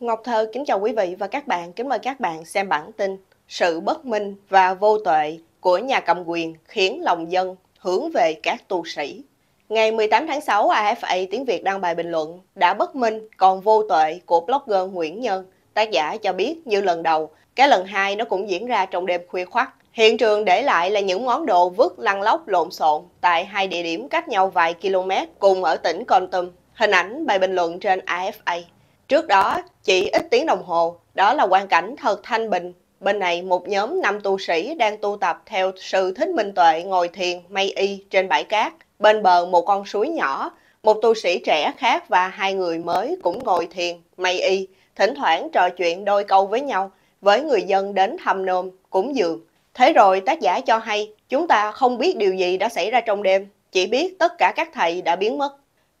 Ngọc Thơ kính chào quý vị và các bạn, kính mời các bạn xem bản tin Sự bất minh và vô tuệ của nhà cầm quyền khiến lòng dân hướng về các tu sĩ. Ngày 18 tháng 6, AFA Tiếng Việt đăng bài bình luận đã bất minh còn vô tuệ của blogger Nguyễn Nhân. Tác giả cho biết như lần đầu, cái lần hai nó cũng diễn ra trong đêm khuya khoắt. Hiện trường để lại là những món đồ vứt lăn lóc lộn xộn tại hai địa điểm cách nhau vài km cùng ở tỉnh Con Tum. Hình ảnh bài bình luận trên AFA. Trước đó, chỉ ít tiếng đồng hồ, đó là quan cảnh thật thanh bình. Bên này, một nhóm năm tu sĩ đang tu tập theo sự thích minh tuệ ngồi thiền mây y trên bãi cát. Bên bờ một con suối nhỏ, một tu sĩ trẻ khác và hai người mới cũng ngồi thiền mây y, thỉnh thoảng trò chuyện đôi câu với nhau, với người dân đến thăm nôm, cúng dường. Thế rồi tác giả cho hay, chúng ta không biết điều gì đã xảy ra trong đêm, chỉ biết tất cả các thầy đã biến mất.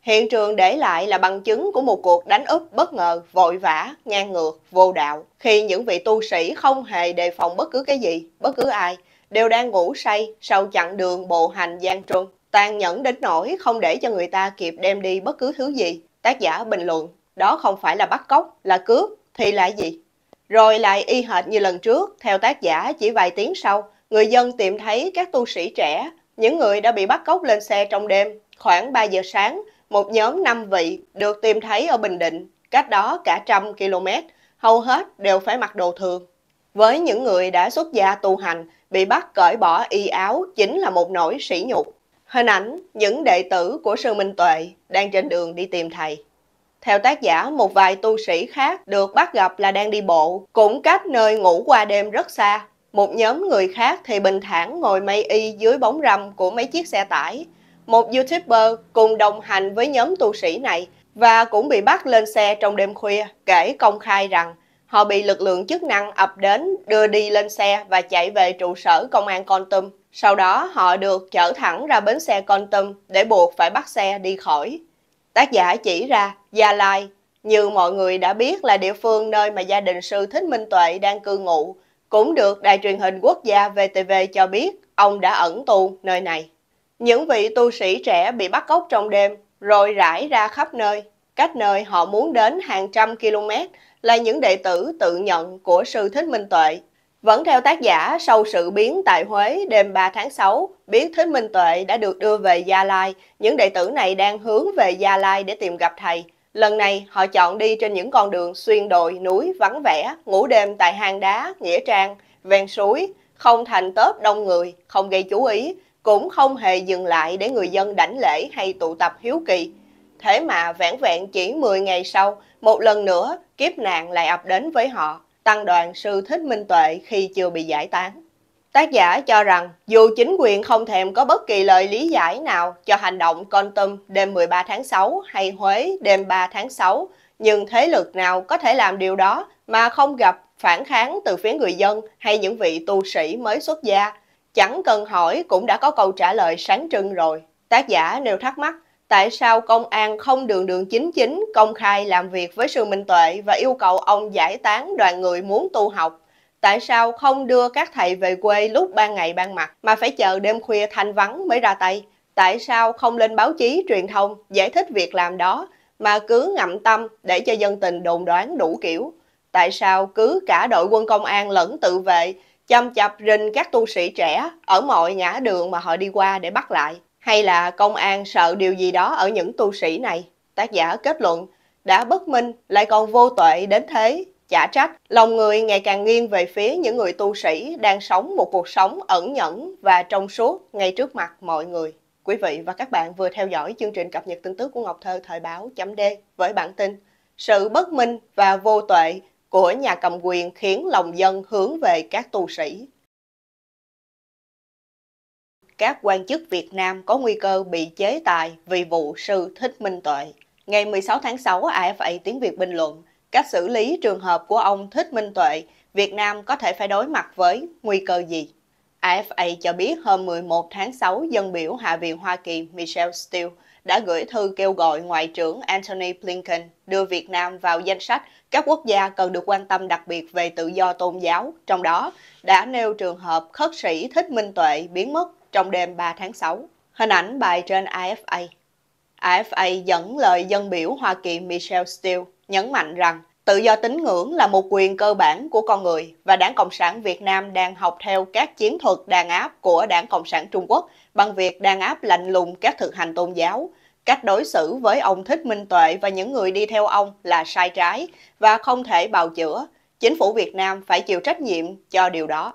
Hiện trường để lại là bằng chứng của một cuộc đánh úp bất ngờ, vội vã, ngang ngược, vô đạo. Khi những vị tu sĩ không hề đề phòng bất cứ cái gì, bất cứ ai, đều đang ngủ say sau chặng đường bộ hành gian truân. Tàn nhẫn đến nỗi không để cho người ta kịp đem đi bất cứ thứ gì. Tác giả bình luận, đó không phải là bắt cóc, là cướp, thì là gì? Rồi lại y hệt như lần trước, theo tác giả chỉ vài tiếng sau, người dân tìm thấy các tu sĩ trẻ, những người đã bị bắt cóc lên xe trong đêm, khoảng 3 giờ sáng, một nhóm 5 vị được tìm thấy ở Bình Định, cách đó cả trăm km, hầu hết đều phải mặc đồ thường. Với những người đã xuất gia tu hành, bị bắt cởi bỏ y áo chính là một nỗi sỉ nhục. Hình ảnh những đệ tử của Sư Minh Tuệ đang trên đường đi tìm thầy. Theo tác giả, một vài tu sĩ khác được bắt gặp là đang đi bộ, cũng cách nơi ngủ qua đêm rất xa. Một nhóm người khác thì bình thản ngồi mây y dưới bóng râm của mấy chiếc xe tải, một YouTuber cùng đồng hành với nhóm tu sĩ này và cũng bị bắt lên xe trong đêm khuya, kể công khai rằng họ bị lực lượng chức năng ập đến, đưa đi lên xe và chạy về trụ sở công an Con Tum. Sau đó họ được chở thẳng ra bến xe Con Tum để buộc phải bắt xe đi khỏi. Tác giả chỉ ra Gia Lai, như mọi người đã biết là địa phương nơi mà gia đình sư Thích Minh Tuệ đang cư ngụ, cũng được Đài truyền hình quốc gia VTV cho biết ông đã ẩn tu nơi này. Những vị tu sĩ trẻ bị bắt cóc trong đêm, rồi rải ra khắp nơi. Cách nơi họ muốn đến hàng trăm km là những đệ tử tự nhận của sư Thích Minh Tuệ. Vẫn theo tác giả, sau sự biến tại Huế đêm 3 tháng 6, biết Thích Minh Tuệ đã được đưa về Gia Lai, những đệ tử này đang hướng về Gia Lai để tìm gặp thầy. Lần này, họ chọn đi trên những con đường xuyên đồi, núi, vắng vẻ, ngủ đêm tại hang đá, nghĩa trang, ven suối, không thành tớp đông người, không gây chú ý, cũng không hề dừng lại để người dân đảnh lễ hay tụ tập hiếu kỳ. Thế mà vẻn vẹn chỉ 10 ngày sau, một lần nữa kiếp nạn lại ập đến với họ, tăng đoàn sư Thích Minh Tuệ khi chưa bị giải tán. Tác giả cho rằng dù chính quyền không thèm có bất kỳ lời lý giải nào cho hành động con tâm đêm 13 tháng 6 hay Huế đêm 3 tháng 6, nhưng thế lực nào có thể làm điều đó mà không gặp phản kháng từ phía người dân hay những vị tu sĩ mới xuất gia – Chẳng cần hỏi cũng đã có câu trả lời sáng trưng rồi. Tác giả nêu thắc mắc, tại sao công an không đường đường chính chính công khai làm việc với Sư Minh Tuệ và yêu cầu ông giải tán đoàn người muốn tu học? Tại sao không đưa các thầy về quê lúc ban ngày ban mặt mà phải chờ đêm khuya thanh vắng mới ra tay? Tại sao không lên báo chí truyền thông giải thích việc làm đó mà cứ ngậm tâm để cho dân tình đồn đoán đủ kiểu? Tại sao cứ cả đội quân công an lẫn tự vệ châm chập rình các tu sĩ trẻ ở mọi ngã đường mà họ đi qua để bắt lại. Hay là công an sợ điều gì đó ở những tu sĩ này? Tác giả kết luận, đã bất minh lại còn vô tuệ đến thế. Chả trách, lòng người ngày càng nghiêng về phía những người tu sĩ đang sống một cuộc sống ẩn nhẫn và trong suốt ngay trước mặt mọi người. Quý vị và các bạn vừa theo dõi chương trình cập nhật tin tức của Ngọc Thơ thời báo chấm D với bản tin Sự bất minh và vô tuệ của nhà cầm quyền khiến lòng dân hướng về các tu sĩ. Các quan chức Việt Nam có nguy cơ bị chế tài vì vụ sư thích minh tuệ. Ngày 16 tháng 6, AFA Tiếng Việt bình luận, cách xử lý trường hợp của ông Thích Minh Tuệ, Việt Nam có thể phải đối mặt với nguy cơ gì? AFA cho biết hôm 11 tháng 6, dân biểu Hạ viện Hoa Kỳ Michelle Steele đã gửi thư kêu gọi Ngoại trưởng Antony Blinken đưa Việt Nam vào danh sách các quốc gia cần được quan tâm đặc biệt về tự do tôn giáo, trong đó đã nêu trường hợp khất sĩ Thích Minh Tuệ biến mất trong đêm 3 tháng 6. Hình ảnh bài trên AFA. AFA dẫn lời dân biểu Hoa Kỳ Michelle Steele nhấn mạnh rằng Tự do tín ngưỡng là một quyền cơ bản của con người và Đảng Cộng sản Việt Nam đang học theo các chiến thuật đàn áp của Đảng Cộng sản Trung Quốc bằng việc đàn áp lạnh lùng các thực hành tôn giáo. Cách đối xử với ông Thích Minh Tuệ và những người đi theo ông là sai trái và không thể bào chữa. Chính phủ Việt Nam phải chịu trách nhiệm cho điều đó.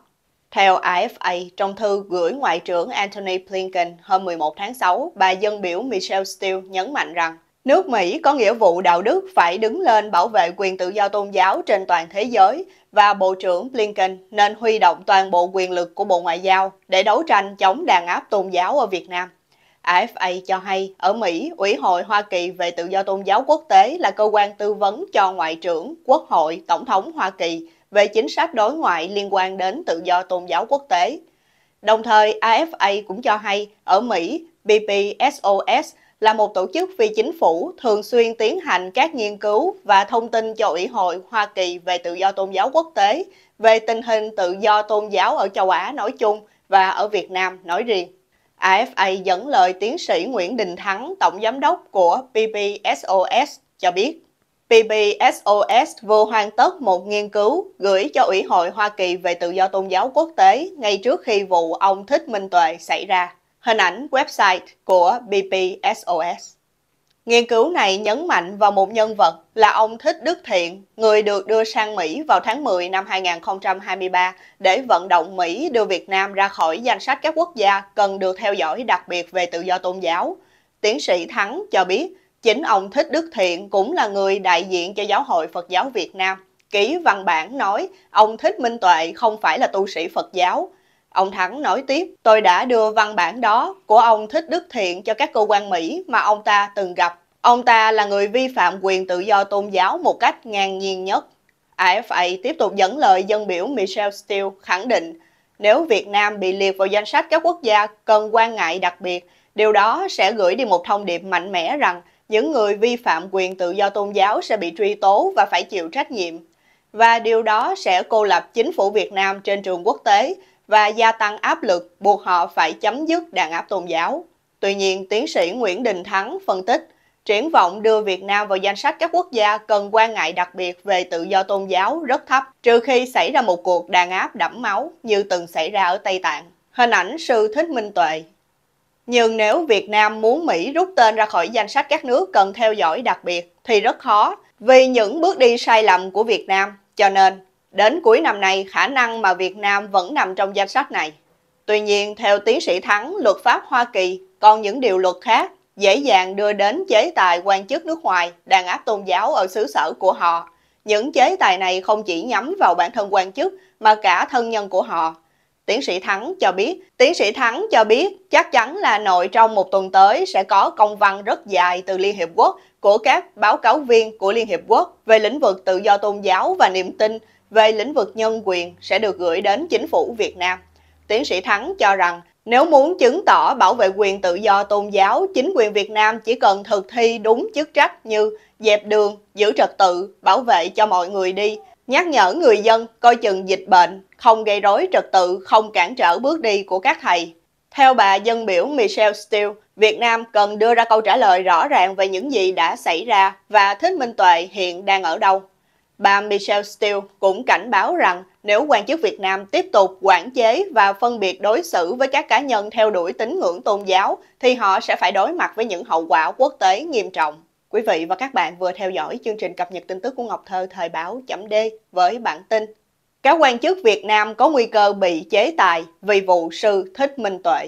Theo AFA, trong thư gửi Ngoại trưởng Antony Blinken hôm 11 tháng 6, bà dân biểu Michelle Steele nhấn mạnh rằng Nước Mỹ có nghĩa vụ đạo đức phải đứng lên bảo vệ quyền tự do tôn giáo trên toàn thế giới và Bộ trưởng Blinken nên huy động toàn bộ quyền lực của Bộ Ngoại giao để đấu tranh chống đàn áp tôn giáo ở Việt Nam. AFA cho hay, ở Mỹ, Ủy hội Hoa Kỳ về tự do tôn giáo quốc tế là cơ quan tư vấn cho Ngoại trưởng, Quốc hội, Tổng thống Hoa Kỳ về chính sách đối ngoại liên quan đến tự do tôn giáo quốc tế. Đồng thời, AFA cũng cho hay, ở Mỹ, BPSOS là một tổ chức phi chính phủ thường xuyên tiến hành các nghiên cứu và thông tin cho Ủy hội Hoa Kỳ về tự do tôn giáo quốc tế, về tình hình tự do tôn giáo ở châu Á nói chung và ở Việt Nam nói riêng. AFA dẫn lời tiến sĩ Nguyễn Đình Thắng, tổng giám đốc của PBSOS cho biết. PBSOS vừa hoàn tất một nghiên cứu gửi cho Ủy hội Hoa Kỳ về tự do tôn giáo quốc tế ngay trước khi vụ ông Thích Minh Tuệ xảy ra hình ảnh website của BPSOS. Nghiên cứu này nhấn mạnh vào một nhân vật là ông Thích Đức Thiện, người được đưa sang Mỹ vào tháng 10 năm 2023 để vận động Mỹ đưa Việt Nam ra khỏi danh sách các quốc gia cần được theo dõi đặc biệt về tự do tôn giáo. Tiến sĩ Thắng cho biết, chính ông Thích Đức Thiện cũng là người đại diện cho Giáo hội Phật giáo Việt Nam. Ký văn bản nói ông Thích Minh Tuệ không phải là tu sĩ Phật giáo, Ông Thắng nói tiếp, tôi đã đưa văn bản đó của ông Thích Đức Thiện cho các cơ quan Mỹ mà ông ta từng gặp. Ông ta là người vi phạm quyền tự do tôn giáo một cách ngang nhiên nhất. AFA tiếp tục dẫn lời dân biểu Michel Steele khẳng định nếu Việt Nam bị liệt vào danh sách các quốc gia cần quan ngại đặc biệt, điều đó sẽ gửi đi một thông điệp mạnh mẽ rằng những người vi phạm quyền tự do tôn giáo sẽ bị truy tố và phải chịu trách nhiệm. Và điều đó sẽ cô lập chính phủ Việt Nam trên trường quốc tế và gia tăng áp lực buộc họ phải chấm dứt đàn áp tôn giáo. Tuy nhiên, tiến sĩ Nguyễn Đình Thắng phân tích, triển vọng đưa Việt Nam vào danh sách các quốc gia cần quan ngại đặc biệt về tự do tôn giáo rất thấp, trừ khi xảy ra một cuộc đàn áp đẫm máu như từng xảy ra ở Tây Tạng. Hình ảnh sư Thích Minh Tuệ nhưng nếu Việt Nam muốn Mỹ rút tên ra khỏi danh sách các nước cần theo dõi đặc biệt thì rất khó vì những bước đi sai lầm của Việt Nam. Cho nên, Đến cuối năm nay, khả năng mà Việt Nam vẫn nằm trong danh sách này. Tuy nhiên, theo tiến sĩ Thắng, luật pháp Hoa Kỳ còn những điều luật khác dễ dàng đưa đến chế tài quan chức nước ngoài đàn áp tôn giáo ở xứ sở của họ. Những chế tài này không chỉ nhắm vào bản thân quan chức mà cả thân nhân của họ. Tiến sĩ Thắng cho biết, tiến sĩ Thắng cho biết chắc chắn là nội trong một tuần tới sẽ có công văn rất dài từ Liên Hiệp Quốc của các báo cáo viên của Liên Hiệp Quốc về lĩnh vực tự do tôn giáo và niềm tin về lĩnh vực nhân quyền sẽ được gửi đến chính phủ Việt Nam. Tiến sĩ Thắng cho rằng nếu muốn chứng tỏ bảo vệ quyền tự do tôn giáo, chính quyền Việt Nam chỉ cần thực thi đúng chức trách như dẹp đường, giữ trật tự, bảo vệ cho mọi người đi, nhắc nhở người dân coi chừng dịch bệnh, không gây rối trật tự, không cản trở bước đi của các thầy. Theo bà dân biểu Michelle Steele, Việt Nam cần đưa ra câu trả lời rõ ràng về những gì đã xảy ra và Thích Minh Tuệ hiện đang ở đâu. Bà Michelle Steele cũng cảnh báo rằng nếu quan chức Việt Nam tiếp tục quản chế và phân biệt đối xử với các cá nhân theo đuổi tín ngưỡng tôn giáo thì họ sẽ phải đối mặt với những hậu quả quốc tế nghiêm trọng. Quý vị và các bạn vừa theo dõi chương trình cập nhật tin tức của Ngọc Thơ thời báo chấm D với bản tin Các quan chức Việt Nam có nguy cơ bị chế tài vì vụ sư Thích Minh Tuệ.